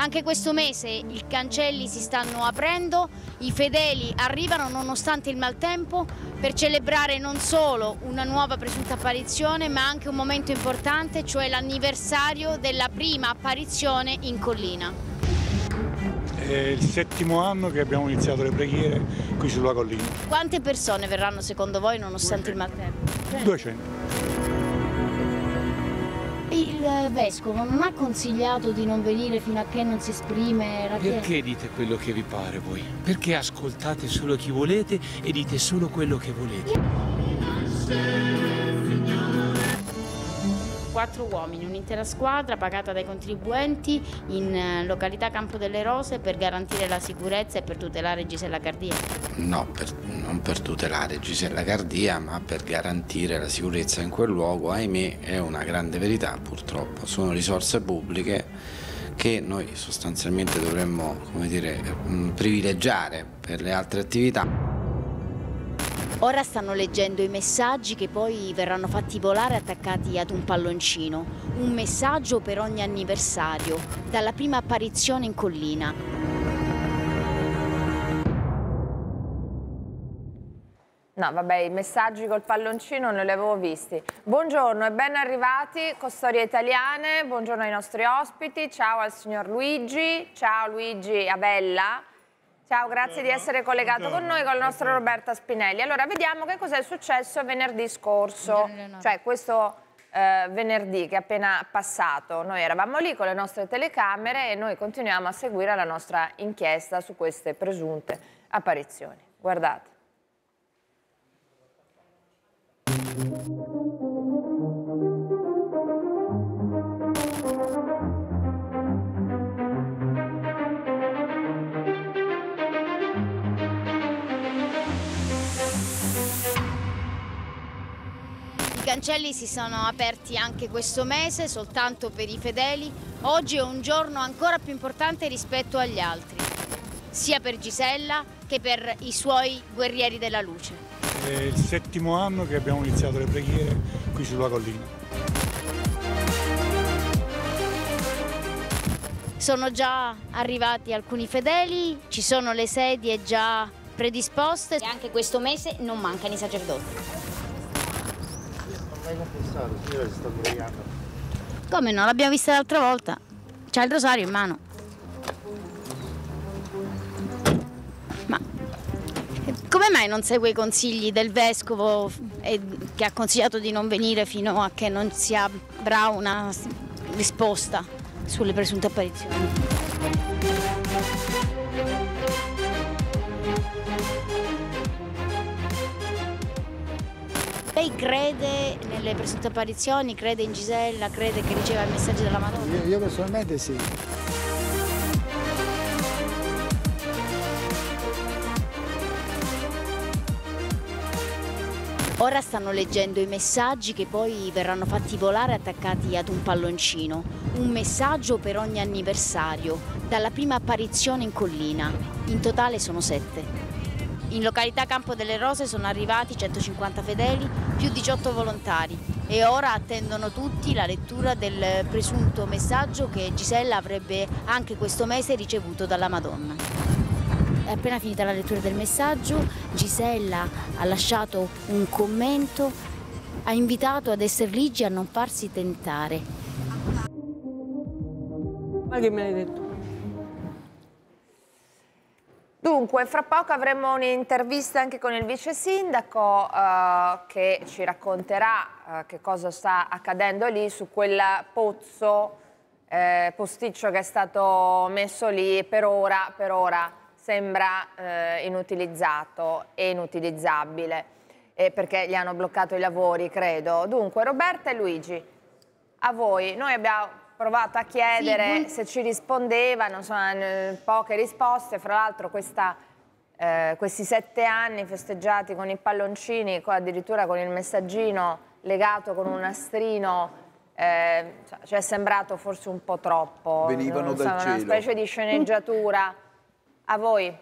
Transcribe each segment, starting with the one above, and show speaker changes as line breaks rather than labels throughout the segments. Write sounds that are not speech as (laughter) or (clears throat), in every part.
Anche questo mese i cancelli si stanno aprendo, i fedeli arrivano nonostante il maltempo per celebrare non solo una nuova presunta apparizione ma anche un momento importante, cioè l'anniversario della prima apparizione in collina.
È il settimo anno che abbiamo iniziato le preghiere qui sulla collina.
Quante persone verranno secondo voi nonostante 200. il
maltempo?
200
il vescovo non ha consigliato di non venire fino a che non si esprime Rachele? Perché
dite quello che vi pare voi? Perché ascoltate solo chi volete e dite solo quello che volete?
quattro uomini, un'intera squadra pagata dai contribuenti in eh, località Campo delle Rose per garantire la sicurezza e per tutelare Gisella Cardia?
No, per, non per tutelare Gisella Cardia, ma per garantire la sicurezza in quel luogo, ahimè, è una grande verità purtroppo. Sono risorse pubbliche che noi sostanzialmente dovremmo dire, mm, privilegiare per le altre attività.
Ora stanno leggendo i messaggi che poi verranno fatti volare attaccati ad un palloncino. Un messaggio per ogni anniversario, dalla prima apparizione in collina.
No, vabbè, i messaggi col palloncino non li avevo visti. Buongiorno e ben arrivati, Costorie Italiane, buongiorno ai nostri ospiti, ciao al signor Luigi, ciao Luigi Abella, Ciao, grazie di essere collegato con noi, con il nostro Roberta Spinelli. Allora, vediamo che cos'è successo venerdì scorso, cioè questo eh, venerdì che è appena passato. Noi eravamo lì con le nostre telecamere e noi continuiamo a seguire la nostra inchiesta su queste presunte apparizioni. Guardate.
cancelli si sono aperti anche questo mese soltanto per i fedeli. Oggi è un giorno ancora più importante rispetto agli altri, sia per Gisella che per i suoi guerrieri della luce.
È il settimo anno che abbiamo iniziato le preghiere qui sulla collina.
Sono già arrivati alcuni fedeli, ci sono le sedie già predisposte. E anche questo mese non mancano i sacerdoti
mai confessato, signora si sta sdraiando.
Come non L'abbiamo vista l'altra volta. C'ha il rosario in mano. Ma eh, come mai non segue i consigli del vescovo eh, che ha consigliato di non venire fino a che non si avrà una risposta sulle presunte apparizioni? Lei crede nelle presunte apparizioni, crede in Gisella, crede che riceva il messaggio della Madonna? Io,
io personalmente sì.
Ora stanno leggendo i messaggi che poi verranno fatti volare attaccati ad un palloncino. Un messaggio per ogni anniversario, dalla prima apparizione in collina. In totale sono sette. In località Campo delle Rose sono arrivati 150 fedeli più 18 volontari e ora attendono tutti la lettura del presunto messaggio che Gisella avrebbe anche questo mese ricevuto dalla Madonna. È appena finita la lettura del messaggio, Gisella ha lasciato un commento, ha invitato ad essere ligi a non farsi tentare.
Ma che me l'hai detto?
Dunque, fra poco
avremo un'intervista anche con il vice sindaco eh, che ci racconterà eh, che cosa sta accadendo lì su quel pozzo eh, posticcio che è stato messo lì e per ora, per ora sembra eh, inutilizzato e inutilizzabile eh, perché gli hanno bloccato i lavori, credo. Dunque, Roberta e Luigi, a voi. Noi abbiamo provato a chiedere sì. se ci rispondevano, sono eh, poche risposte, fra l'altro questa... Eh, questi sette anni festeggiati con i palloncini, addirittura con il messaggino legato con un nastrino, eh, cioè, ci è sembrato forse un po' troppo. Venivano non, dal so, cielo. Una specie di
sceneggiatura. A voi?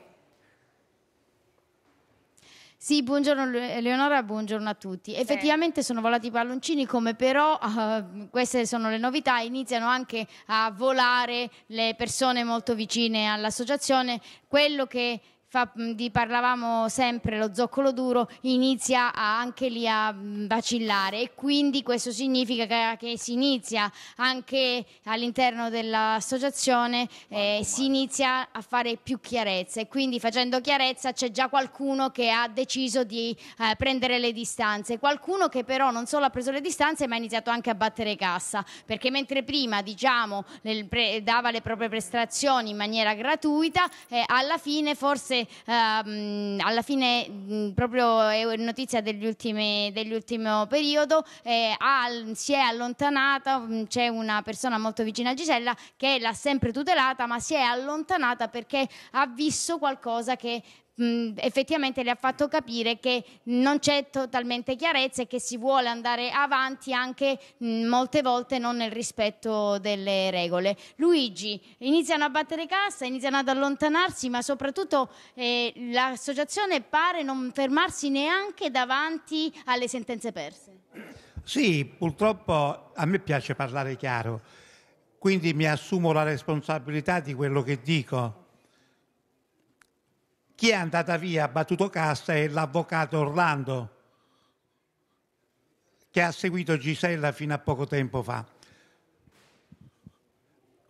Sì, buongiorno Eleonora, buongiorno a tutti. Sì. Effettivamente sono volati i palloncini, come però uh, queste sono le novità, iniziano anche a volare le persone molto vicine all'associazione. Quello che fa, di parlavamo sempre lo zoccolo duro inizia a, anche lì a vacillare e quindi questo significa che, che si inizia anche all'interno dell'associazione eh, si inizia a fare più chiarezza e quindi facendo chiarezza c'è già qualcuno che ha deciso di eh, prendere le distanze, qualcuno che però non solo ha preso le distanze ma ha iniziato anche a battere cassa perché mentre prima diciamo le, pre, dava le proprie prestazioni in maniera gratuita eh, alla fine forse ehm, alla fine mh, proprio è notizia degli ultimi, dell'ultimo periodo eh, ha, si è allontanata mh, c'è una persona molto vicina a Gisella che l'ha sempre tutelata ma si è allontanata perché ha visto qualcosa che mh, effettivamente le ha fatto capire che non c'è totalmente chiarezza e che si vuole andare avanti anche mh, molte volte non nel rispetto delle regole. Luigi, iniziano a battere cassa, iniziano ad allontanarsi, ma soprattutto eh, l'associazione pare non fermarsi neanche davanti alle sentenze perse.
Sì, purtroppo a me piace parlare chiaro, quindi mi assumo la responsabilità di quello che dico chi è andata via ha battuto cassa è l'avvocato Orlando, che ha seguito Gisella fino a poco tempo fa.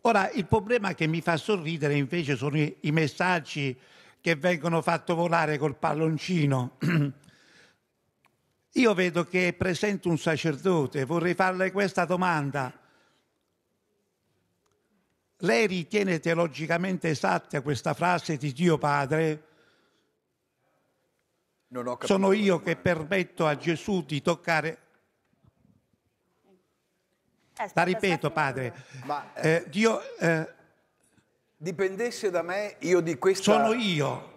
Ora, il problema che mi fa sorridere invece sono i, messaggi che vengono fatti volare col palloncino. (clears throat) Io vedo che è presente un sacerdote, vorrei farle questa domanda. Lei ritiene teologicamente esatta questa frase di Dio Padre? Sono io che permetto a Gesù di toccare
eh, la ripeto, padre. Ma, eh, eh, Dio, eh, dipendesse da me, io di questa... Sono io.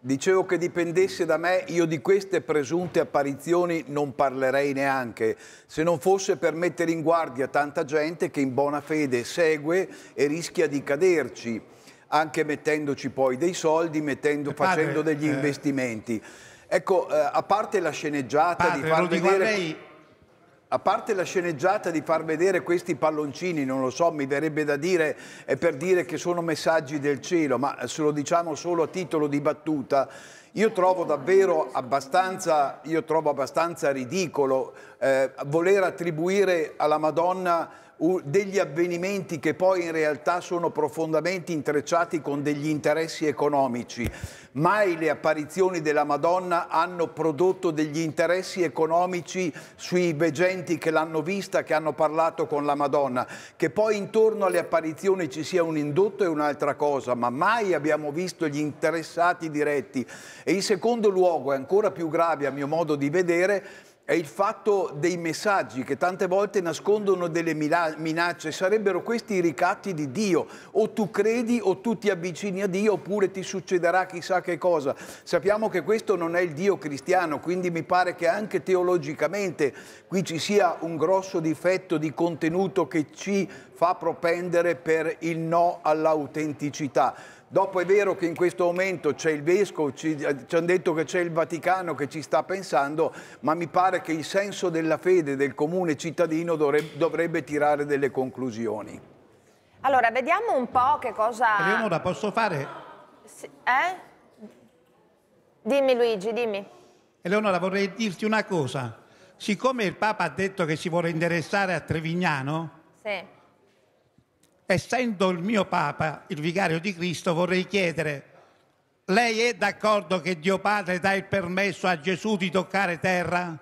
Dicevo che dipendesse da me, io di queste presunte apparizioni non parlerei neanche, se non fosse per mettere in guardia tanta gente che in buona fede segue e rischia di caderci anche mettendoci poi dei soldi, mettendo, eh, padre, facendo degli eh... investimenti. Ecco, eh, a parte la sceneggiata padre, di far vedere... Lei... A parte la sceneggiata di far vedere questi palloncini, non lo so, mi verrebbe da dire, è eh, per dire che sono messaggi del cielo, ma eh, se lo diciamo solo a titolo di battuta, io trovo davvero abbastanza, io trovo abbastanza ridicolo eh, voler attribuire alla Madonna degli avvenimenti che poi in realtà sono profondamente intrecciati con degli interessi economici. Mai le apparizioni della Madonna hanno prodotto degli interessi economici sui veggenti che l'hanno vista, che hanno parlato con la Madonna. Che poi intorno alle apparizioni ci sia un indotto è un'altra cosa, ma mai abbiamo visto gli interessati diretti. E in secondo luogo, è ancora più grave a mio modo di vedere, è il fatto dei messaggi che tante volte nascondono delle minacce, sarebbero questi i ricatti di Dio, o tu credi o tu ti avvicini a Dio oppure ti succederà chissà che cosa. Sappiamo che questo non è il Dio cristiano, quindi mi pare che anche teologicamente qui ci sia un grosso difetto di contenuto che ci fa propendere per il no all'autenticità. Dopo è vero che in questo momento c'è il Vescovo, ci, ci hanno detto che c'è il Vaticano che ci sta pensando, ma mi pare che il senso della fede del comune cittadino dovrebbe, dovrebbe tirare delle conclusioni.
Allora, vediamo un po' che cosa...
Eleonora, posso fare?
Sì, eh? Dimmi Luigi, dimmi.
Eleonora, vorrei dirti una cosa. Siccome il Papa ha detto che si vuole interessare a Trevignano... Sì essendo il mio Papa il vicario di Cristo, vorrei chiedere, lei è d'accordo che Dio Padre dà il permesso a Gesù di toccare terra?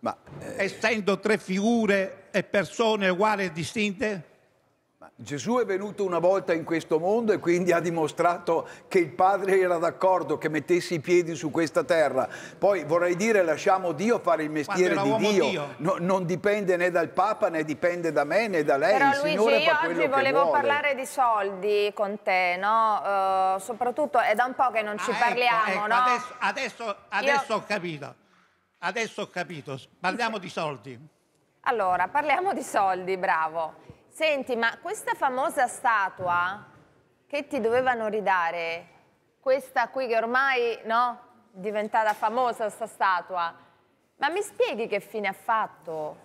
Ma, eh... Essendo tre figure e persone uguali e distinte?
Gesù è venuto una volta in questo mondo e quindi ha dimostrato che il Padre era d'accordo che mettesse i piedi su questa terra. Poi vorrei dire lasciamo Dio fare il mestiere di Dio. Dio. No, non dipende né dal Papa né dipende da me né da lei. Però il Luigi, Signore io oggi volevo parlare
di soldi con te, no? Uh, soprattutto è da un po' che non ah, ci ah, parliamo, ecco, ecco, no? Adesso,
adesso, adesso io... ho capito. Adesso ho capito. Parliamo di soldi.
Allora, parliamo di soldi, bravo. Senti, ma questa famosa statua che ti dovevano ridare, questa qui che ormai, no, è diventata famosa questa statua, ma mi spieghi che fine ha fatto?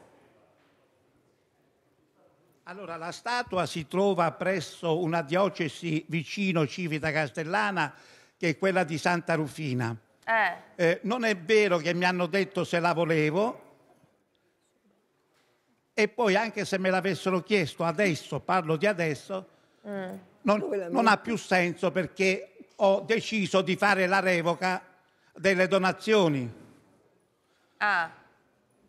Allora, la
statua si trova presso una diocesi vicino Civita Castellana, che è quella di Santa Rufina. Eh. Eh, non è vero che mi hanno detto se la volevo, e poi anche se me l'avessero chiesto adesso, parlo di adesso, eh, non, non ha più senso perché ho deciso di fare la revoca delle donazioni. Ah,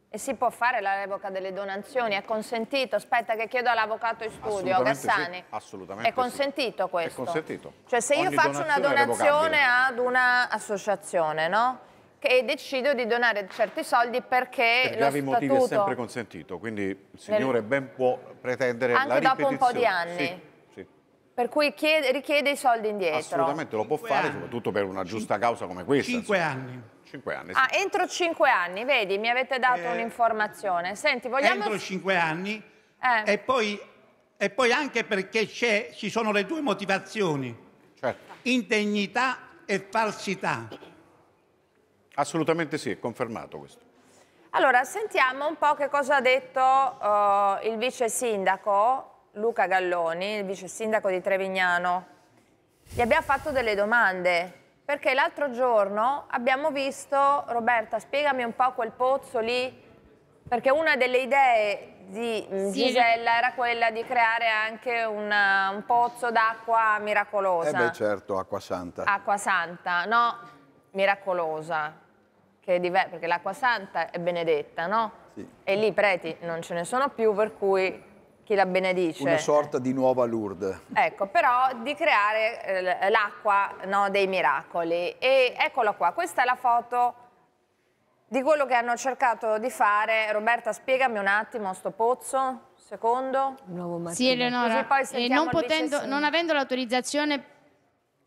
e si può fare la revoca delle donazioni? È consentito? Aspetta che chiedo all'avvocato in studio, Gassani. Sì,
assolutamente È consentito
sì. questo? È consentito.
Cioè se Ogni io faccio una donazione ad
una associazione, no? e decido di donare certi soldi perché per gravi statuto... motivi è sempre
consentito, quindi il Signore Nel... ben può pretendere
Anche
la ripetizione. Anche dopo un po' di anni? Sì. Per cui chiede, richiede i soldi indietro? Assolutamente,
lo può Cinque fare, anni. soprattutto per una giusta Cinque causa come questa. Cinque anni. Cinque anni, sì. Ah,
entro cinque anni, vedi, mi avete dato eh... un'informazione. Senti, vogliamo... Entro
cinque anni eh. e, poi, e poi anche perché ci sono le due motivazioni. Certo. Indegnità e falsità
Assolutamente sì, è confermato questo.
Allora, sentiamo un po' che cosa ha detto uh, il vice sindaco Luca Galloni, il vice sindaco di Trevignano. Gli abbiamo fatto delle domande, perché l'altro giorno abbiamo visto, Roberta, spiegami un po' quel pozzo lì, perché una delle idee di mm, Gisella era quella di creare anche una, un pozzo d'acqua miracolosa. Eh beh
certo, acqua santa.
Acqua santa, no? miracolosa, diver- perché l'acqua santa è benedetta, no? Sì. E lì i preti non ce ne sono più, per cui chi la benedice. Una sorta
di nuova Lourdes.
Ecco, però di creare eh, l'acqua no, dei miracoli. E eccola qua, questa è la foto di quello che hanno cercato di fare. Roberta, spiegami un attimo sto pozzo, secondo. Un
Nuovo Martino. sì, Eleonora, Così poi eh, non, potendo, non
avendo l'autorizzazione...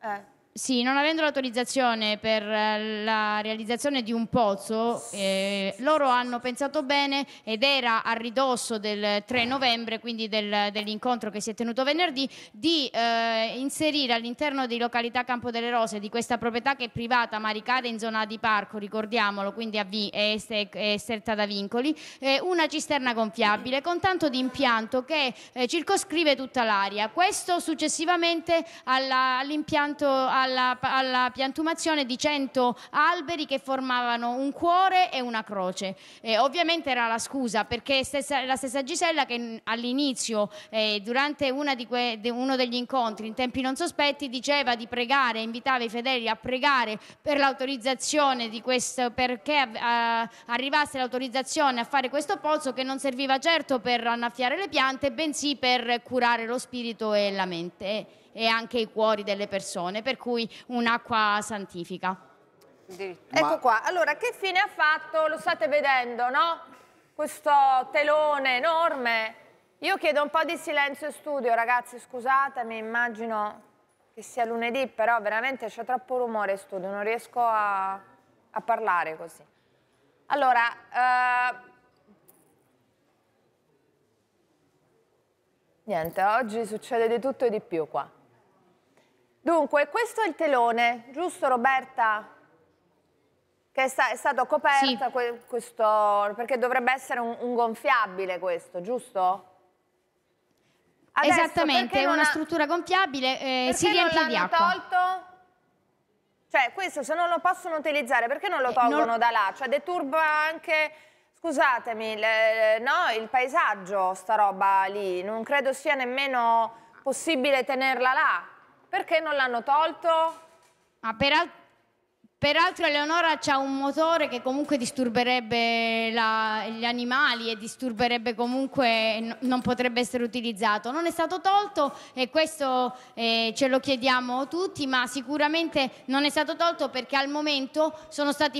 Eh sì, non avendo l'autorizzazione per eh, la realizzazione di un pozzo, eh, loro hanno pensato bene ed era a ridosso del 3 novembre, quindi del, dell'incontro che si è tenuto venerdì, di eh, inserire all'interno di località Campo delle Rose, di questa proprietà che è privata ma ricade in zona di parco, ricordiamolo, quindi è esterta da vincoli, eh, una cisterna gonfiabile con tanto di impianto che eh, circoscrive tutta l'aria. Questo successivamente all'impianto alla, alla, piantumazione di 100 alberi che formavano un cuore e una croce. Eh, ovviamente era la scusa perché stessa, la stessa Gisella che all'inizio, eh, durante que, de, uno degli incontri in tempi non sospetti, diceva di pregare, invitava i fedeli a pregare per l'autorizzazione di questo, perché a, a, arrivasse l'autorizzazione a fare questo pozzo che non serviva certo per annaffiare le piante, bensì per curare lo spirito e la mente e anche i cuori delle persone, per cui un'acqua santifica. Di... Ecco qua, allora che fine ha fatto, lo state
vedendo, no? Questo telone enorme. Io chiedo un po' di silenzio in studio, ragazzi, scusatemi, immagino che sia lunedì, però veramente c'è troppo rumore in studio, non riesco a, a parlare così. Allora, eh... niente, oggi succede di tutto e di più qua. Dunque, questo è il telone, giusto Roberta? Che è, sta, è stato coperto sì. que, questo, perché dovrebbe essere un, un gonfiabile questo, giusto? Adesso, Esattamente, è una ha, struttura
gonfiabile, eh, si riempie di acqua. tolto?
Cioè, questo se non lo possono utilizzare, perché non lo tolgono eh, non... da là? Cioè, deturba anche, scusatemi, le, no, il paesaggio, sta roba lì. Non credo sia
nemmeno possibile tenerla là. Perché non l'hanno tolto? Ma per altro Peraltro Eleonora ha un motore che comunque disturberebbe la, gli animali e disturberebbe comunque, non potrebbe essere utilizzato. Non è stato tolto e questo eh, ce lo chiediamo tutti, ma sicuramente non è stato tolto perché al momento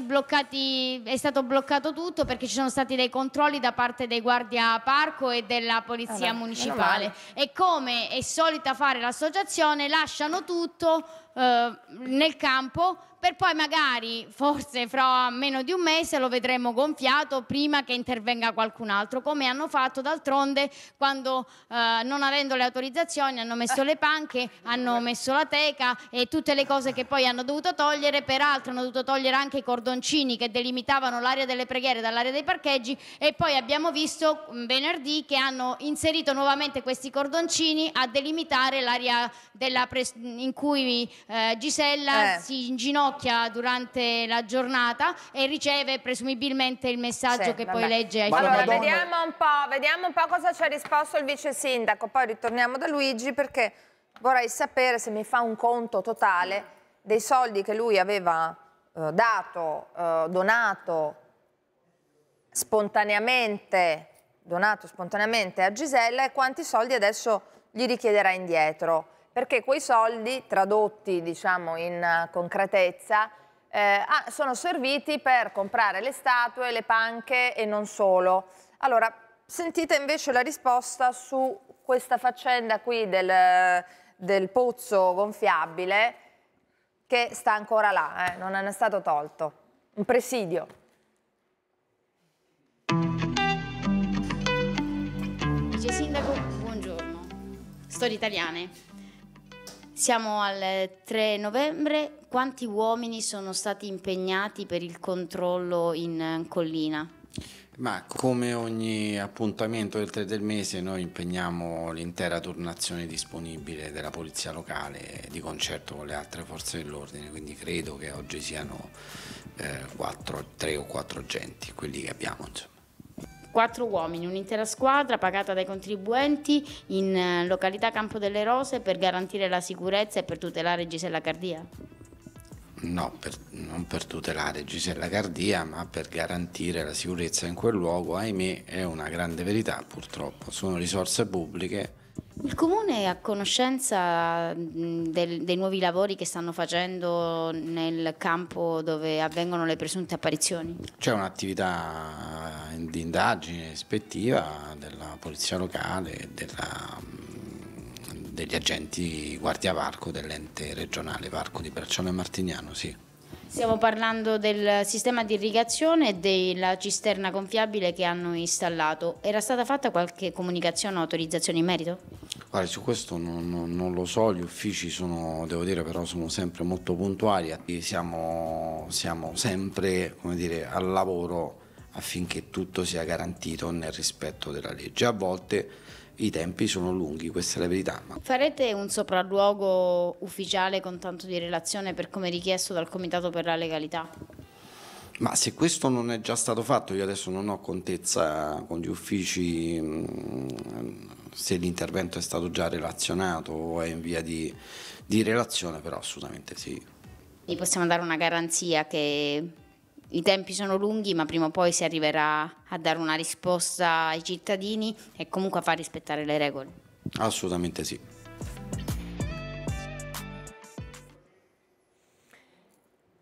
bloccati, è stato bloccato tutto perché ci sono stati dei controlli da parte dei guardia parco e della polizia allora, municipale. E come è solita fare l'associazione, lasciano tutto eh, nel campo per poi magari forse fra meno di un mese lo vedremo gonfiato prima che intervenga qualcun altro, come hanno fatto d'altronde quando eh, non avendo le autorizzazioni hanno messo le panche, hanno messo la teca e tutte le cose che poi hanno dovuto togliere, peraltro hanno dovuto togliere anche i cordoncini che delimitavano l'area delle preghiere dall'area dei parcheggi e poi abbiamo visto mm, venerdì che hanno inserito nuovamente questi cordoncini a delimitare l'area in cui eh, Gisella eh. si inginocchia durante la giornata e riceve presumibilmente il messaggio sì, che vabbè. poi legge ai allora, Vediamo un, po', vediamo un po' cosa ci ha risposto il vice sindaco, poi
ritorniamo da Luigi perché vorrei sapere se mi fa un conto totale dei soldi che lui aveva eh, dato, eh, donato spontaneamente, donato spontaneamente a Gisella e quanti soldi adesso gli richiederà indietro perché quei soldi, tradotti diciamo, in eh, concretezza, eh, ah, sono serviti per comprare le statue, le panche e non solo. Allora, sentite invece la risposta su questa faccenda qui del, del pozzo gonfiabile che sta ancora là, eh, non è stato tolto. Un presidio.
Vice Sindaco, buongiorno. Storie italiane. Siamo al 3 novembre, quanti uomini sono stati impegnati per il controllo in eh, collina?
Ma come ogni appuntamento del 3 del mese noi impegniamo l'intera turnazione disponibile della polizia locale di concerto con le altre forze dell'ordine, quindi credo che oggi siano eh, 4, 3 o 4 agenti, quelli che abbiamo. Insomma
quattro uomini, un'intera squadra pagata dai contribuenti in eh, località Campo delle Rose per garantire la sicurezza e per tutelare Gisella Cardia?
No, per, non per tutelare Gisella Cardia, ma per garantire la sicurezza in quel luogo, ahimè, è una grande verità purtroppo. Sono risorse pubbliche
il comune è a conoscenza del, dei nuovi lavori che stanno facendo nel campo dove avvengono le presunte apparizioni?
C'è un'attività di indagine ispettiva della polizia locale e degli agenti guardia parco dell'ente regionale Parco di Bracciano e Martignano, sì.
Stiamo parlando del sistema di irrigazione e della cisterna gonfiabile che hanno installato. Era stata fatta qualche comunicazione o autorizzazione in merito?
Guarda, su questo non, non, non, lo so, gli uffici sono, devo dire, però sono sempre molto puntuali, siamo, siamo sempre dire, al lavoro affinché tutto sia garantito nel rispetto della legge. A volte i tempi sono lunghi, questa è la verità.
Farete un sopralluogo ufficiale con tanto di relazione per come richiesto dal Comitato per la Legalità?
Ma se questo non è già stato fatto, io adesso non ho contezza con gli uffici mm, se l'intervento è stato già relazionato o è in via di, di relazione, però assolutamente sì.
Gli possiamo dare una garanzia che i tempi sono lunghi, ma prima o poi si arriverà a dare una risposta ai cittadini e comunque a far rispettare le regole.
Assolutamente sì.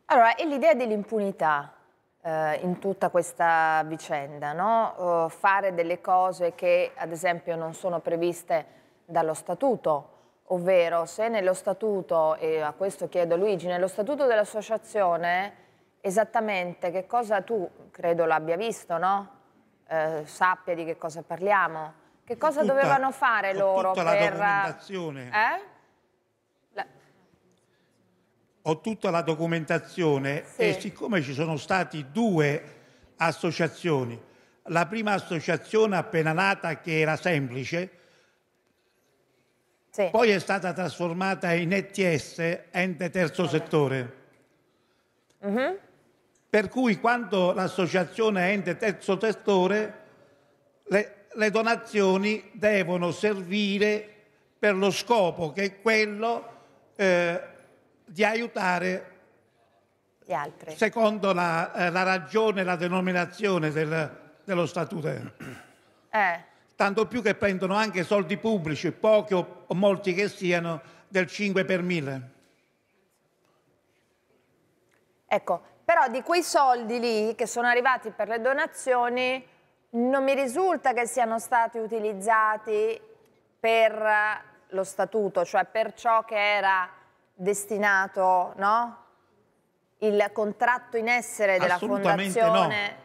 Allora, e l'idea dell'impunità eh, in tutta questa vicenda, no? uh, fare delle cose che ad esempio non sono previste dallo statuto, ovvero se nello statuto, e a questo chiedo Luigi, nello statuto dell'associazione esattamente che cosa tu, credo l'abbia visto, no? Eh, sappia di che cosa parliamo. Che cosa tutta, dovevano fare loro tutta per... la eh,
documentazione. Eh? La... Ho tutta la documentazione sì. e siccome ci sono stati due associazioni, la prima associazione appena nata che era semplice, sì. poi è stata trasformata in ETS, ente terzo settore. Mm -hmm per cui quando l'associazione è ente terzo settore, le, le, donazioni devono servire per lo scopo che è quello eh, di aiutare gli altri. Secondo la, eh, la ragione e la denominazione del, dello statuto. Eh. Tanto più che prendono anche soldi pubblici, pochi o, o molti che siano, del 5 per 1000.
Ecco, però di quei soldi lì che sono arrivati per le donazioni non mi risulta che siano stati utilizzati per eh, lo statuto, cioè per ciò che era destinato, no? Il contratto in essere della fondazione.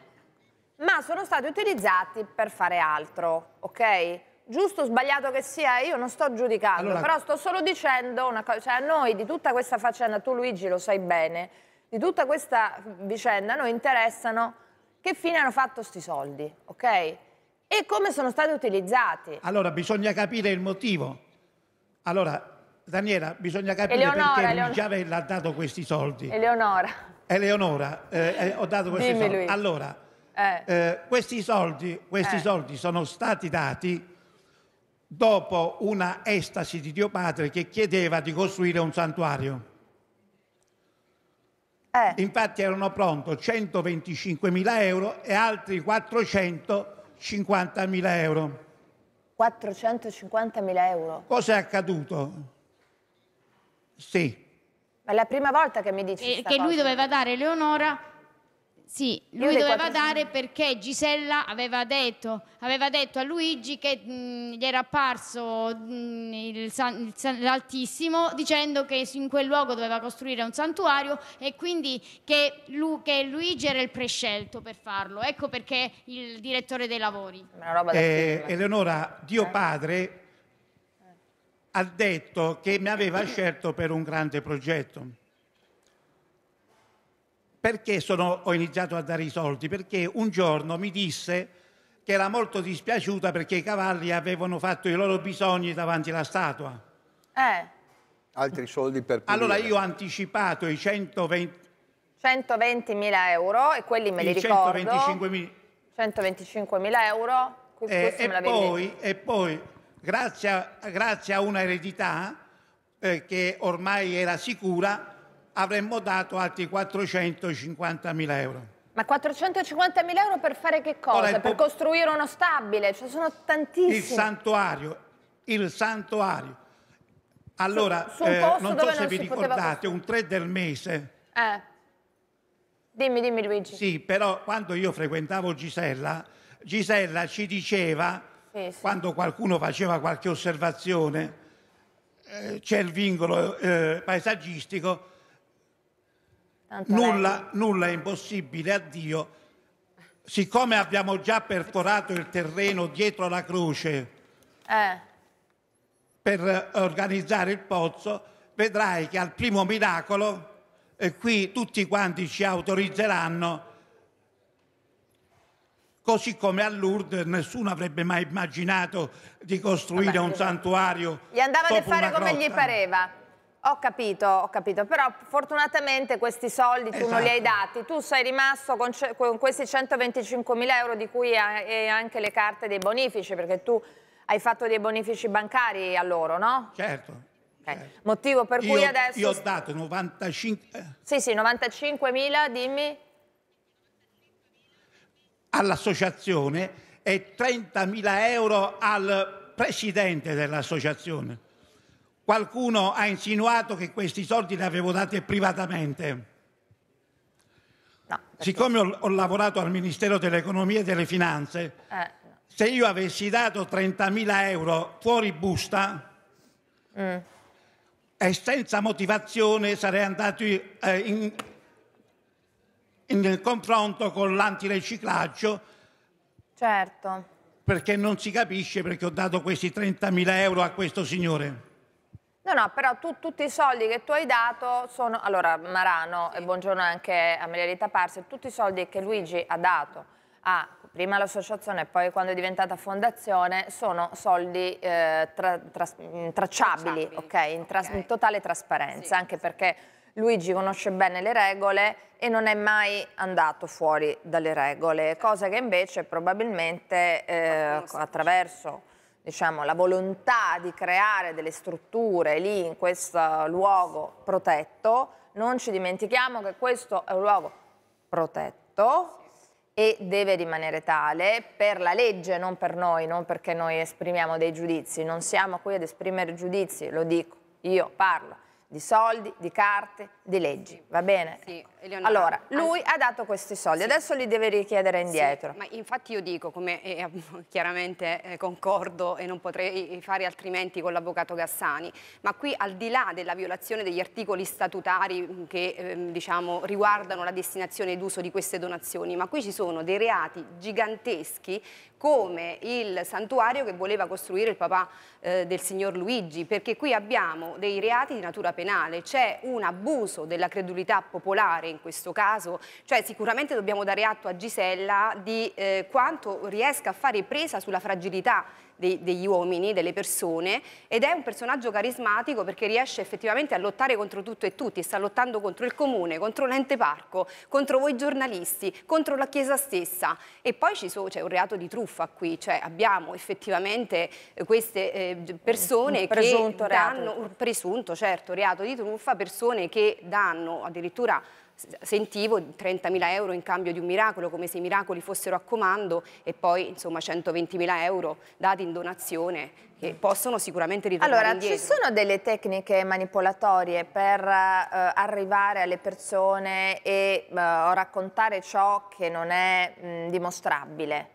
No. Ma sono stati utilizzati per fare altro, ok? Giusto o sbagliato che sia, io non sto giudicando, allora... però sto solo dicendo una cosa, cioè a noi di tutta questa faccenda, tu Luigi lo sai bene, di tutta questa vicenda noi interessano che fine hanno fatto questi soldi, ok? E come sono stati utilizzati.
Allora, bisogna capire il motivo. Allora, Daniela, bisogna capire Eleonora, perché Eleonora. Luciarella ha dato questi soldi. Eleonora. Eleonora, eh, eh, ho dato questi Dimmi soldi. Lui. Allora, eh. eh questi, soldi, questi eh. soldi sono stati dati dopo una estasi di Dio Padre che chiedeva di costruire un santuario. Eh. Infatti erano pronti 125.000 euro e altri 450.000 euro.
450.000
euro? Cosa è accaduto? Sì.
Ma
è la prima volta che mi
dici e, eh, Che cosa. lui doveva dare Leonora sì, lui doveva quattro... dare perché Gisella aveva detto, aveva detto a Luigi che mh, mm, gli era apparso mh, mm, il san, il san, l'Altissimo dicendo che in quel luogo doveva costruire un santuario e quindi che, Lu, che Luigi era il prescelto per farlo. Ecco perché il direttore dei lavori. Eh, eh,
Eleonora, Dio eh. Padre ha detto che mi aveva scelto per un grande progetto perché sono, ho iniziato a dare i soldi? Perché un giorno mi disse che era molto dispiaciuta perché i cavalli avevano fatto i loro bisogni davanti alla statua. Eh.
Altri soldi per pulire. Allora io ho anticipato i
120...
120.000 euro e quelli me li ricordo. 125.000 125.000 euro. Eh, e, poi,
e, poi, grazie a, grazie a una eredità eh, che ormai era sicura, avremmo dato altri 450 mila euro.
Ma 450 mila euro per fare che cosa? Ora, per costruire uno stabile? Cioè, sono tantissimi. Il santuario,
il santuario. Allora, su, su eh, non so se non vi ricordate, un 3 del mese. Eh. Dimmi, dimmi Luigi. Sì, però quando io frequentavo Gisella, Gisella ci diceva, sì, sì. quando qualcuno faceva qualche osservazione, eh, c'è il vincolo eh, paesaggistico, Tanto nulla, nulla è impossibile a Dio. Siccome abbiamo già perforato il terreno dietro la croce eh. per organizzare il pozzo, vedrai che al primo miracolo eh, qui tutti quanti ci autorizzeranno, così come a Lourdes nessuno avrebbe mai immaginato di costruire Vabbè, un santuario. Gli
andava a fare come grotta. gli pareva. Ho capito, ho capito, però fortunatamente questi soldi tu esatto. non li hai esatto. dati, tu sei rimasto con, con questi 125 mila euro di cui hai anche le carte dei bonifici, perché tu hai fatto dei bonifici bancari a loro, no?
Certo. Okay. certo. Motivo per io, cui adesso... Io ho dato 95... Eh.
Sì, sì, 95 mila, dimmi.
All'associazione e 30 mila euro al presidente dell'associazione. Qualcuno ha insinuato che questi soldi li avevo dati privatamente. No, Siccome ho, ho, lavorato al Ministero dell'Economia e delle Finanze, eh. se io avessi dato 30.000 euro fuori busta mm. e senza motivazione sarei andato eh, in, in, confronto con l'antireciclaggio.
Certo.
Perché non si capisce perché ho dato questi 30.000 euro a questo signore. No,
no, però tu, tutti i soldi che tu hai dato sono... Allora, Marano, sì. e buongiorno anche a Maria Rita Parsi, tutti i soldi che Luigi ha dato a, prima l'associazione e poi quando è diventata fondazione, sono soldi eh, tra, tra, tracciabili, tracciabili, ok? In, tra, okay. in totale trasparenza, sì. anche perché Luigi conosce bene le regole e non è mai andato fuori dalle regole, certo. cosa che invece probabilmente eh, attraverso diciamo, la volontà di creare delle strutture lì in questo luogo protetto, non ci dimentichiamo che questo è un luogo protetto e deve rimanere tale per la legge, non per noi, non perché noi esprimiamo dei giudizi, non siamo qui ad esprimere giudizi, lo dico, io parlo di soldi, di carte, di leggi, va bene?
Sì. Eleonora. Allora, lui
ha dato questi soldi, sì. adesso li deve richiedere indietro. Sì, ma
infatti io dico, come eh, eh (laughs) chiaramente eh, concordo e non potrei eh, fare altrimenti con l'avvocato Gassani, ma qui al di là della violazione degli articoli statutari mm, che eh, diciamo, riguardano la destinazione ed uso di queste donazioni, ma qui ci sono dei reati giganteschi come il santuario che voleva costruire il papà eh, del signor Luigi, perché qui abbiamo dei reati di natura penale, c'è un abuso della credulità popolare fare in questo caso? Cioè sicuramente dobbiamo dare atto a Gisella di eh, quanto riesca a fare presa sulla fragilità dei, degli uomini, delle persone ed è un personaggio carismatico perché riesce effettivamente a lottare contro tutto e tutti, sta lottando contro il comune, contro l'ente parco, contro voi giornalisti, contro la Chiesa stessa e poi c'è so, cioè, un reato di truffa qui, cioè abbiamo effettivamente eh, queste eh, persone un che danno, un presunto certo reato di truffa, persone che danno addirittura sentivo 30.000 euro in cambio di un miracolo, come se i miracoli fossero a comando e poi insomma 120.000 euro dati in donazione che possono sicuramente ritornare allora, indietro. Allora,
ci sono delle tecniche manipolatorie per eh, arrivare alle persone e eh, raccontare ciò che non è mh, dimostrabile?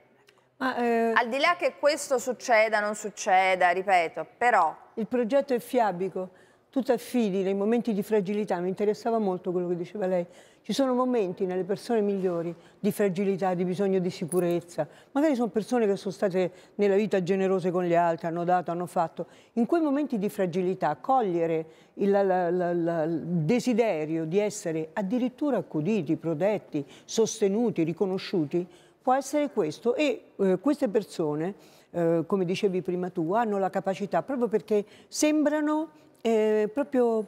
Ma, eh... Al di là che questo succeda, non succeda, ripeto, però...
Il progetto è fiabico tu ti affidi nei momenti di fragilità, mi interessava molto quello che diceva lei, ci sono momenti nelle persone migliori di fragilità, di bisogno di sicurezza, magari sono persone che sono state nella vita generose con gli altri, hanno dato, hanno fatto, in quei momenti di fragilità cogliere il, la, la, la, il desiderio di essere addirittura accuditi, protetti, sostenuti, riconosciuti, può essere questo e eh, queste persone, eh, come dicevi prima tu, hanno la capacità proprio perché sembrano eh, proprio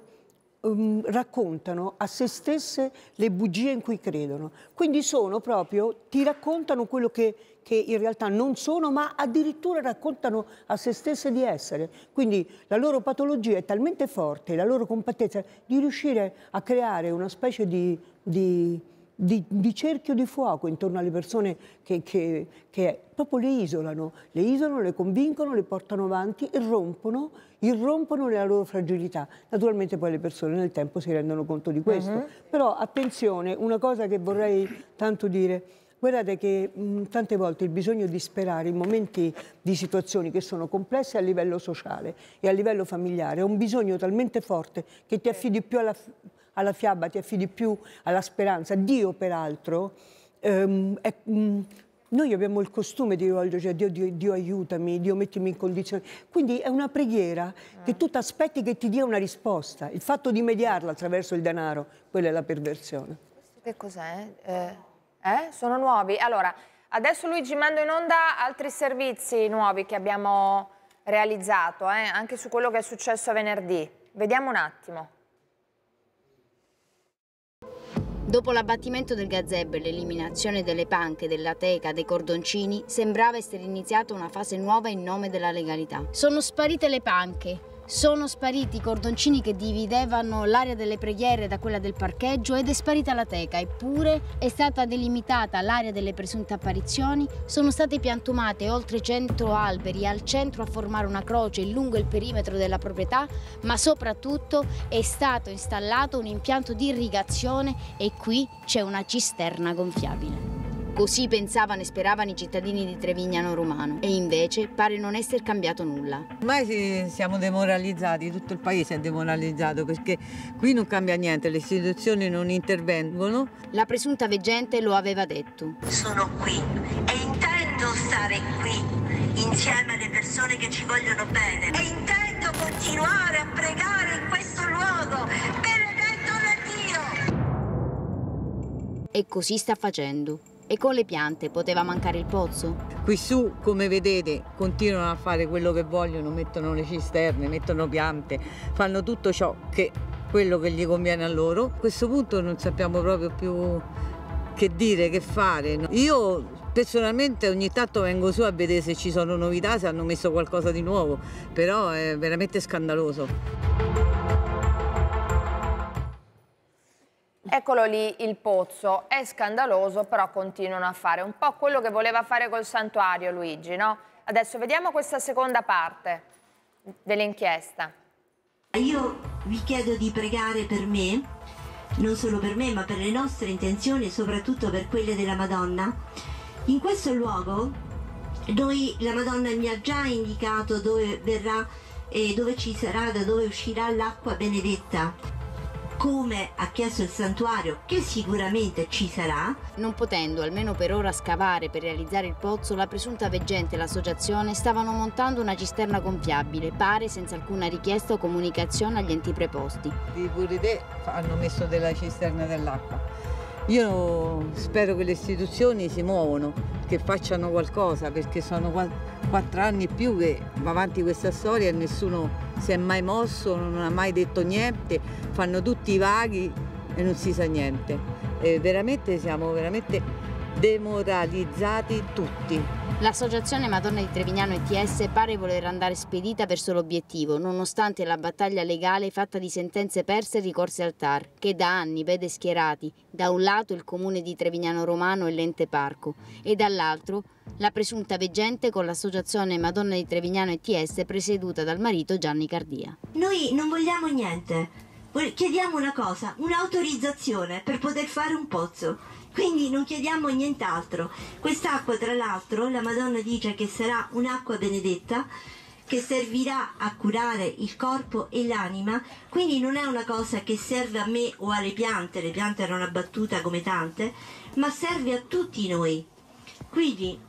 um, raccontano a se stesse le bugie in cui credono. Quindi sono proprio, ti raccontano quello che, che in realtà non sono, ma addirittura raccontano a se stesse di essere. Quindi la loro patologia è talmente forte, la loro compattezza, di riuscire a creare una specie di, di di, di, cerchio di fuoco intorno alle persone che, che, che, proprio le isolano, le isolano, le convincono, le portano avanti e rompono, irrompono la loro fragilità. Naturalmente poi le persone nel tempo si rendono conto di questo. Uh mhm. -huh. Però attenzione, una cosa che vorrei tanto dire, guardate che mh, mm, tante volte il bisogno di sperare in momenti di situazioni che sono complesse a livello sociale e a livello familiare è un bisogno talmente forte che ti affidi più alla alla fiaba, ti affidi più alla speranza. Dio, peraltro, ehm, è, mh, mm, noi abbiamo il costume di rivolgerci cioè a Dio, Dio, Dio, aiutami, Dio mettimi in condizione. Quindi è una preghiera che tu ti aspetti che ti dia una risposta. Il fatto di mediarla attraverso il denaro, quella è la perversione.
Questo che cos'è? Eh, eh? Sono nuovi. Allora, adesso Luigi mando in onda altri servizi nuovi che abbiamo realizzato, eh? anche su quello che è successo venerdì. Vediamo un attimo.
Dopo l'abbattimento del gazebo e l'eliminazione delle panche, della teca, dei cordoncini, sembrava essere iniziata una fase nuova in nome della legalità. Sono sparite le panche, sono spariti i cordoncini che dividevano l'area delle preghiere da quella del parcheggio ed è sparita la teca, eppure è stata delimitata l'area delle presunte apparizioni, sono state piantumate oltre 100 alberi al centro a formare una croce lungo il perimetro della proprietà, ma soprattutto è stato installato un impianto di irrigazione e qui c'è una cisterna gonfiabile. Così pensavano e speravano i cittadini di Trevignano Romano e invece pare non essere cambiato nulla.
Ormai siamo demoralizzati, tutto il paese è demoralizzato perché qui non cambia niente, le istituzioni non intervengono. La presunta veggente lo aveva detto. Sono qui e
intendo stare qui insieme alle persone che ci vogliono bene e intendo continuare a pregare in questo luogo
benedetto
da Dio. E così sta facendo. E con le piante poteva mancare il pozzo?
Qui su, come vedete, continuano a fare quello che vogliono, mettono le cisterne, mettono piante, fanno tutto ciò che quello che gli conviene a loro. A questo punto non sappiamo proprio più che dire, che fare. Io personalmente ogni tanto vengo su a vedere se ci sono novità, se hanno messo qualcosa di nuovo, però è veramente scandaloso.
Eccolo lì il pozzo, è scandaloso però continuano a fare un po' quello che voleva fare col santuario Luigi, no? Adesso vediamo questa seconda parte dell'inchiesta.
Io vi chiedo di pregare per me, non solo per me ma per le nostre intenzioni e soprattutto per quelle della Madonna. In questo luogo noi, la Madonna mi ha già indicato dove verrà e dove ci sarà, da dove uscirà l'acqua benedetta come ha chiesto il santuario, che sicuramente ci sarà.
Non potendo almeno per ora scavare per realizzare il pozzo, la presunta veggente e l'associazione stavano montando una cisterna gonfiabile, pare senza alcuna
richiesta o comunicazione agli enti preposti. I pure hanno messo della cisterna dell'acqua io spero che le istituzioni si muovano, che facciano qualcosa, perché sono quattro anni e più che va avanti questa storia e nessuno si è mai mosso, non ha mai detto niente, fanno tutti i vaghi e non si sa niente. E veramente siamo veramente demoralizzati tutti.
L'associazione Madonna di Trevignano ETS pare voler andare spedita verso l'obiettivo, nonostante la battaglia legale fatta di sentenze perse e ricorsi al TAR, che da anni vede schierati da un lato il comune di Trevignano Romano e l'ente parco e dall'altro la presunta veggente con l'associazione Madonna di Trevignano ETS presieduta dal marito Gianni Cardia.
Noi non vogliamo niente, chiediamo una cosa, un'autorizzazione per poter fare un pozzo quindi non chiediamo nient'altro. Quest'acqua, tra l'altro, la Madonna dice che sarà un'acqua benedetta che servirà a curare il corpo e l'anima, quindi non è una cosa che serve a me o alle piante, le piante erano una battuta come tante, ma serve a tutti noi. Quindi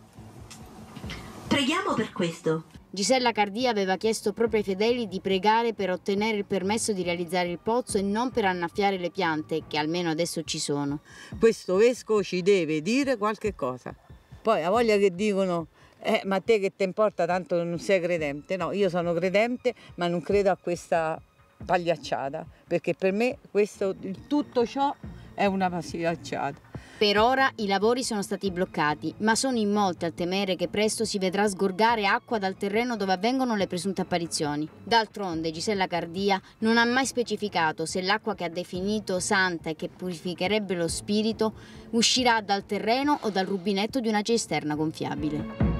preghiamo per questo,
Gisella Cardia aveva chiesto proprio ai fedeli di pregare per ottenere il permesso di realizzare il pozzo e non per annaffiare le piante, che almeno adesso
ci sono. Questo vescovo ci deve dire qualche cosa. Poi a voglia che dicono eh, ma a te che ti importa tanto non sei credente? No, io sono credente ma non credo a questa pagliacciata, perché per me questo, tutto ciò è una passeggiata. Per ora i lavori sono stati bloccati, ma sono in molti a
temere che presto si vedrà sgorgare acqua dal terreno dove avvengono le presunte apparizioni. D'altronde Gisella Cardia non ha mai specificato se l'acqua che ha definito santa e che purificherebbe lo spirito uscirà dal terreno o dal rubinetto di una cisterna gonfiabile.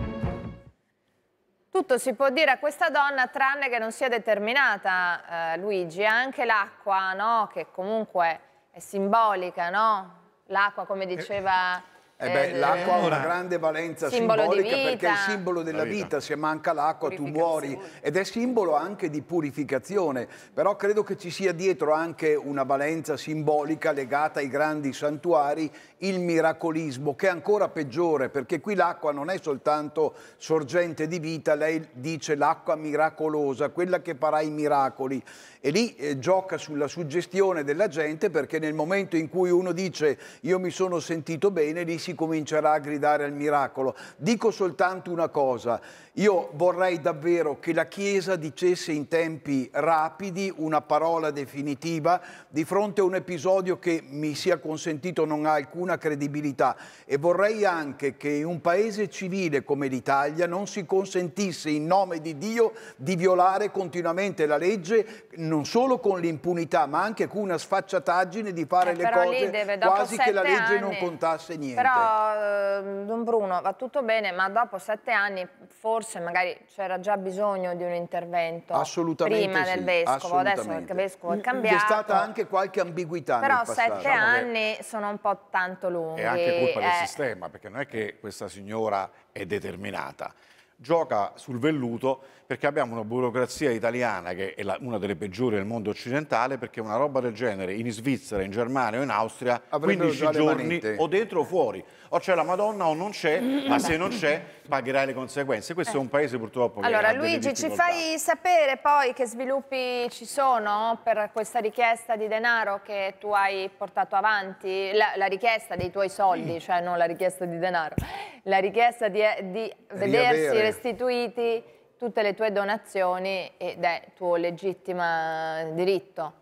Tutto si può dire a questa donna tranne che non sia determinata, eh, Luigi, anche l'acqua no? che comunque è simbolica, no? L'acqua, come eh, diceva... Eh beh, eh, l'acqua
ha una grande valenza simbolica perché è il simbolo della vita. vita. se manca l'acqua tu muori ed è simbolo anche di purificazione, però credo che ci sia dietro anche una valenza simbolica legata ai grandi santuari, il miracolismo, che è ancora peggiore perché qui l'acqua non è soltanto sorgente di vita, lei dice l'acqua miracolosa, quella che farà i miracoli e lì eh, gioca sulla suggestione della gente perché nel momento in cui uno dice io mi sono sentito bene, lì si comincerà a gridare al miracolo. Dico soltanto una cosa, io vorrei davvero che la Chiesa dicesse in tempi rapidi una parola definitiva di fronte a un episodio che mi sia consentito non ha alcuna credibilità e vorrei anche che in un paese civile come l'Italia non si consentisse in nome di Dio di violare continuamente la legge non solo con l'impunità ma anche con una sfacciataggine di fare eh, le cose deve, quasi che la legge anni, non contasse niente.
Però ehm, Don Bruno va tutto bene ma dopo sette anni forse forse magari c'era già bisogno di un intervento assolutamente prima sì, del vescovo, adesso il vescovo è mm, mm, mm. cambiato. C'è stata
anche qualche ambiguità. Però sette diciamo
anni sono un po' tanto lunghi. È anche colpa eh. del
sistema, perché non è che questa signora è
determinata gioca sul velluto perché abbiamo una burocrazia italiana che è la, una delle peggiori del mondo occidentale perché una roba del genere in Svizzera, in Germania o in Austria
Avrebbero 15 giorni o dentro o fuori o c'è la Madonna o non c'è ma se non c'è pagherai le conseguenze questo eh. è un paese purtroppo
che allora Luigi ci fai
sapere poi che sviluppi ci sono per questa richiesta di denaro che tu hai portato avanti la, la richiesta dei tuoi soldi mm. cioè non la richiesta di denaro la richiesta di, eh, di vedersi restituiti tutte le tue donazioni ed è tuo legittimo diritto.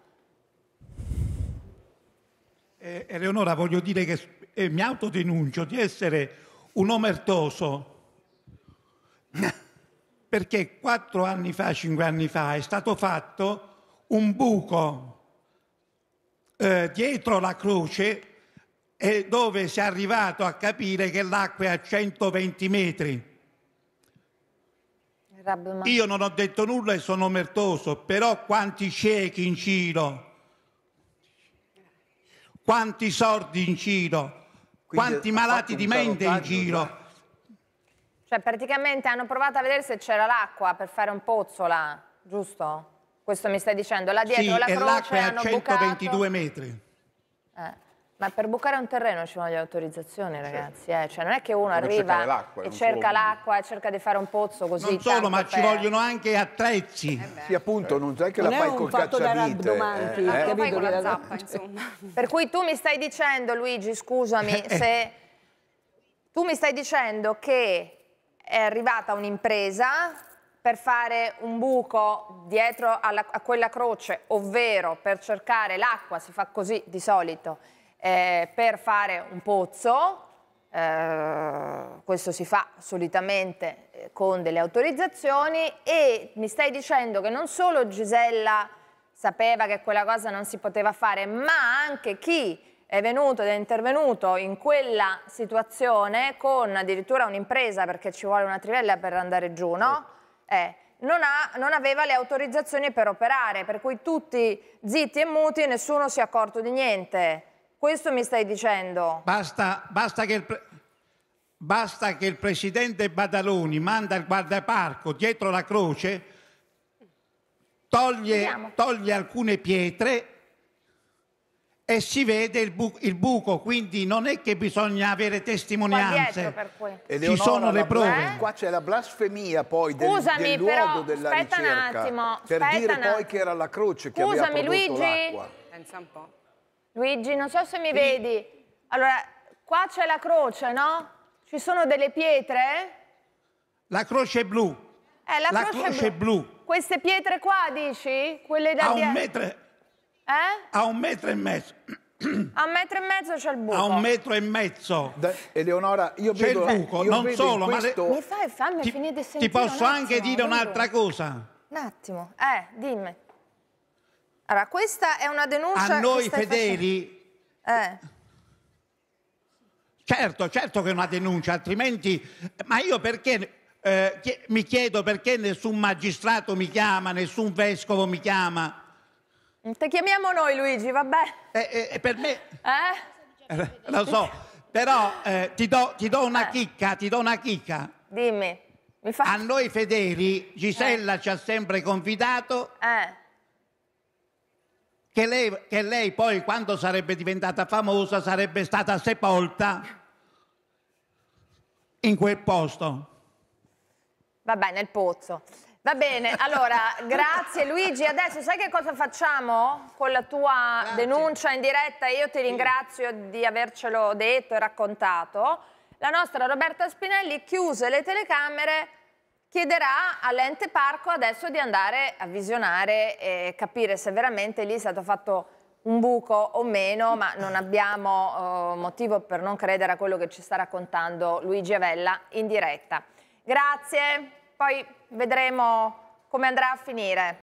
Eh, Eleonora, voglio dire che eh, mi autodenuncio di essere un omertoso, (laughs) perché quattro anni fa, cinque anni fa, è stato fatto un buco eh, dietro la croce e eh, dove si è arrivato a capire che l'acqua è a 120 metri Rabbemann. Io non ho detto nulla e sono omertoso, però quanti ciechi in giro, quanti sordi in giro, Quindi quanti malati di mente in giro. Eh.
Cioè praticamente hanno provato a vedere se c'era l'acqua per fare un pozzo là, giusto? Questo mi stai dicendo? Là dietro sì, la croce e l'acqua è a 122 bucato. metri. Eh. Ma per bucare un terreno ci vogliono le autorizzazioni, ragazzi. Certo. Eh? Cioè, non è che uno Come arriva e cerca l'acqua, cerca di fare un pozzo così. Non solo, ma per... ci vogliono
anche attrezzi. Eh sì, appunto, non è che non la fai col cacciavite. Eh, eh? La fai con la zappa,
insomma. per cui tu mi stai dicendo, Luigi, scusami, eh, eh. se tu mi stai dicendo che è arrivata un'impresa per fare un buco dietro alla, a quella croce, ovvero per cercare l'acqua, si fa così di solito eh, per fare un pozzo, eh, questo si fa solitamente eh, con delle autorizzazioni e mi stai dicendo che non solo Gisella sapeva che quella cosa non si poteva fare, ma anche chi è venuto ed è intervenuto in quella situazione con addirittura un'impresa perché ci vuole una trivella per andare giù, no? Eh, non, ha, non, aveva le autorizzazioni per operare, per cui tutti zitti e muti, e nessuno si è accorto di niente. Questo mi stai dicendo?
Basta, basta, che, il basta che il presidente Badaloni manda il guardaparco dietro la croce, toglie, toglie alcune pietre e si vede il, bu- il, buco, quindi non è che bisogna avere testimonianze.
Ci sono le
prove. Eh, qua c'è la blasfemia poi del, Scusami, del luogo però, della aspetta ricerca. Un attimo, per dire poi che era la croce che Scusami, aveva prodotto Luigi.
Pensa un po'.
Luigi, non so se mi sì. vedi. Allora, qua c'è la croce, no? Ci sono delle pietre?
La croce blu. Eh, la, la croce, croce blu. blu.
Queste pietre qua, dici? Quelle da a Un metro...
Eh? A un metro e mezzo.
A un metro e mezzo c'è il buco. A un metro
e mezzo. De Eleonora, io c'è vedo... C'è il buco, eh, non solo, questo... ma... Le... Mi
fai fammi ti, finire di sentire Ti posso anche dire un'altra cosa? Un attimo, eh, dimmi. Allora, questa è una denuncia... A noi fedeli... Eh.
Certo, certo che è una denuncia, altrimenti... Ma io perché... Eh, mi chiedo perché nessun magistrato mi chiama, nessun vescovo mi chiama.
Te chiamiamo noi Luigi, vabbè. Eh, eh, eh per me...
Eh? Lo so, però eh, ti do, ti, do, una eh. chicca, ti do una chicca. Dimmi. Mi fa... A noi fedeli Gisella ci ha sempre confidato... Eh che lei, che lei poi quando sarebbe diventata famosa sarebbe stata sepolta in quel posto.
Va bene, nel pozzo. Va bene, allora (laughs) grazie Luigi. Adesso sai che cosa facciamo con la tua grazie. denuncia in diretta? Io ti ringrazio di avercelo detto e raccontato. La nostra Roberta Spinelli chiuse le telecamere chiederà all'ente parco adesso di andare a visionare e capire se veramente lì è stato fatto un buco o meno, ma non abbiamo eh, motivo per non credere a quello che ci sta raccontando Luigi Avella in diretta. Grazie, poi vedremo come andrà a finire.